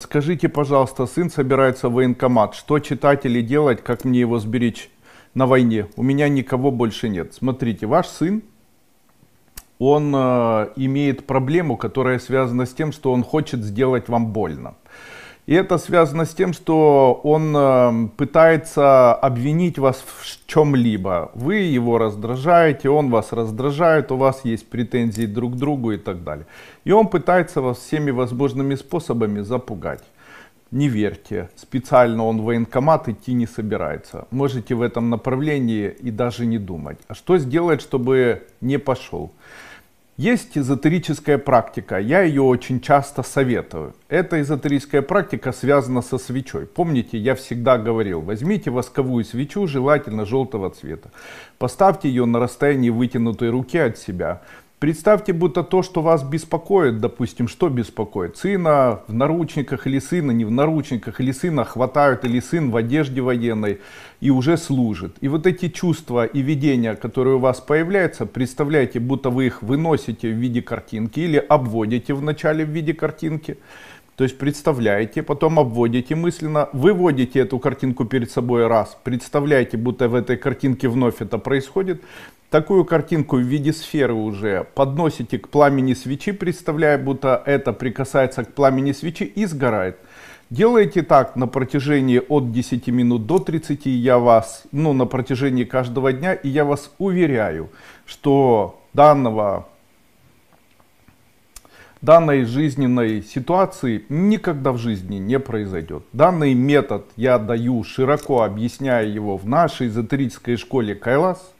Скажите, пожалуйста, сын собирается в военкомат. Что читать или делать, как мне его сберечь на войне? У меня никого больше нет. Смотрите, ваш сын, он э, имеет проблему, которая связана с тем, что он хочет сделать вам больно. И это связано с тем, что он э, пытается обвинить вас в чем-либо. Вы его раздражаете, он вас раздражает, у вас есть претензии друг к другу и так далее. И он пытается вас всеми возможными способами запугать. Не верьте, специально он в военкомат идти не собирается. Можете в этом направлении и даже не думать. А что сделать, чтобы не пошел? Есть эзотерическая практика, я ее очень часто советую. Эта эзотерическая практика связана со свечой. Помните, я всегда говорил, возьмите восковую свечу, желательно желтого цвета. Поставьте ее на расстоянии вытянутой руки от себя. Представьте, будто то, что вас беспокоит, допустим, что беспокоит? Сына в наручниках или сына не в наручниках, или сына хватают, или сын в одежде военной и уже служит. И вот эти чувства и видения, которые у вас появляются, представляете, будто вы их выносите в виде картинки или обводите вначале в виде картинки, то есть представляете, потом обводите мысленно, выводите эту картинку перед собой раз, представляете, будто в этой картинке вновь это происходит. Такую картинку в виде сферы уже подносите к пламени свечи, представляя, будто это прикасается к пламени свечи и сгорает. Делайте так на протяжении от 10 минут до 30, я вас, ну, на протяжении каждого дня, и я вас уверяю, что данного данной жизненной ситуации никогда в жизни не произойдет. Данный метод я даю, широко объясняя его в нашей эзотерической школе Кайлас.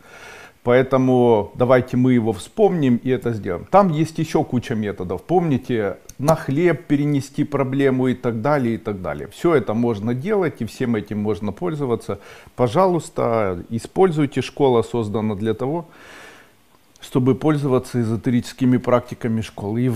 Поэтому давайте мы его вспомним и это сделаем. Там есть еще куча методов. Помните, на хлеб перенести проблему и так далее, и так далее. Все это можно делать и всем этим можно пользоваться. Пожалуйста, используйте. Школа создана для того, чтобы пользоваться эзотерическими практиками школы.